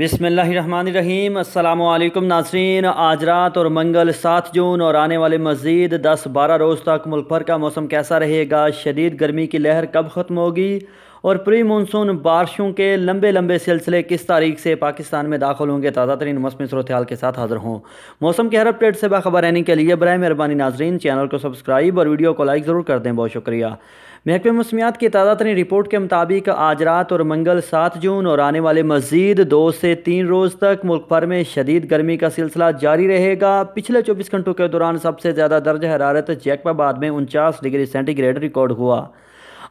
बिसमीम अल्लाम नाजरीन आज रात और मंगल सात जून और आने वाले मज़ीद दस बारह रोज़ तक मुल्क भर का मौसम कैसा रहेगा शदीद गर्मी की लहर कब ख़त्म होगी और प्री मानसून बारिशों के लंबे लंबे सिलसिले किस तारीख से पाकिस्तान में दाखिल होंगे ताज़ा तरीन मौसमी सूरत के साथ हाजिर हों मौसम के हर अपडेट से बाखबर रहने के लिए बरए मेहरबानी नाजरीन चैनल को सब्सक्राइब और वीडियो को लाइक ज़रूर कर दें बहुत शुक्रिया महकमे मौसमियात की ताज़ा तरीन रिपोर्ट के मुताबिक आज रात और मंगल सात जून और आने वाले मजीद दो से तीन रोज़ तक मुल्क भर में शदीद गर्मी का सिलसिला जारी रहेगा पिछले चौबीस घंटों के दौरान सबसे ज़्यादा दर्ज हरारत जैकबाबाद में उनचास डिग्री सेंटीग्रेड रिकॉर्ड हुआ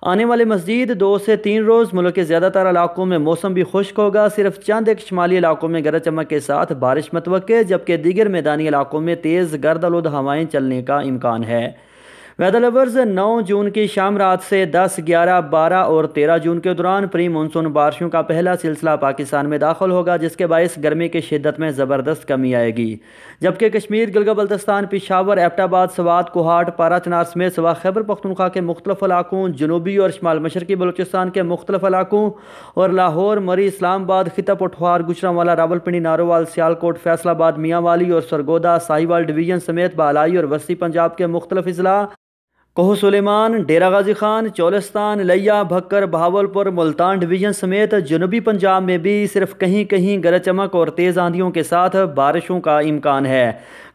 आने वाले मजीद दो से तीन रोज़ मुल्क के ज़्यादातर इलाकों में मौसम भी खुश्क होगा सिर्फ चंद एक शमाली इलाकों में गरज चमक के साथ बारिश मतवक़ जबकि दीगर मैदानी इलाकों में तेज़ गर्द आलूद हवाएँ चलने का इम्कान है वेदर लवर्स 9 जून की शाम रात से 10, 11, 12 और 13 जून के दौरान प्री मानसून बारिशों का पहला सिलसिला पाकिस्तान में दाखिल होगा जिसके बायस गर्मी की शिदत में ज़बरदस्त कमी आएगी जबकि कश्मीर गिलगा बल्तस्तान पिशावर एबटाबाद सवात कोहाट पारा चनार समेत सवा खैबर पख्तनख्वा के मुख्तफ इलाकों जनूबी और शमाल मशरकी बलोचिस्तान के मुख्तफ इलाकों और लाहौर मरी इस्लामाबाद खिता पठवार गुजरावाला रावलपिंडी नारोवाल सियालकोट फैसलाबाद मियाँवाली और सरगोदा साहिवाल डिवीजन समेत बालाई और वस्ती पंजाब के मुख्तलिफ अजला कोह सुलेमान डेरा गाजी खान चौलस्तान लिया भक्कर बहावलपुर मुल्तान डिवीजन समेत जनूबी पंजाब में भी सिर्फ कहीं कहीं गरज चमक और तेज़ आंधियों के साथ बारिशों का इम्कान है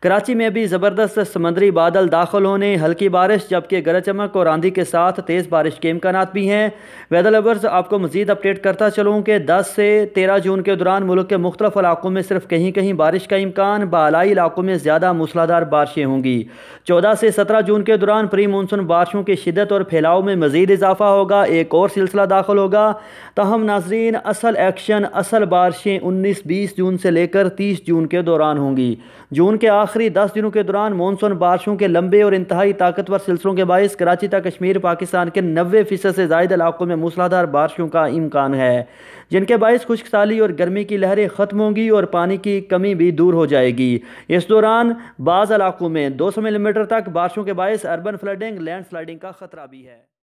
कराची में भी ज़बरदस्त समंदरी बादल दाखिल होने हल्की बारिश जबकि गरज चमक और आंधी के साथ तेज़ बारिश के इम्कान भी हैं वेदर लवर्स आपको मजीद अपडेट करता चलूँ कि दस से तेरह जून के दौरान मुल्क के मुख्तफ इलाकों में सिर्फ कहीं कहीं बारिश का इम्कान बालाई इलाकों में ज़्यादा मूसलाधार बारिशें होंगी चौदह से सत्रह जून के दौरान प्री मानसून बारिशों की शिदत और फैलाव में मजीद इजाफा होगा एक और सिलसिला दाखिल होगा तहम नाजरीन असल एक्शन असल बारिशें उन्नीस बीस जून से लेकर तीस जून के दौरान होंगी जून के आखिर आखिरी दस दिनों के दौरान मानसून बारिशों के लंबे और इंतहाई ताकतवर सिलसिलों के बायस कराची तक कश्मीर पाकिस्तान के नबे फ़ीसद से ज्यादा इलाकों में मूसलाधार बारिशों का इम्कान है जिनके बायस खुश्क साली और गर्मी की लहरें ख़त्म होंगी और पानी की कमी भी दूर हो जाएगी इस दौरान बाज़ इलाकों में दो सौ मिलीमीटर तक बारिशों के बायस अर्बन फ्लडिंग लैंड स्लाइडिंग का खतरा भी है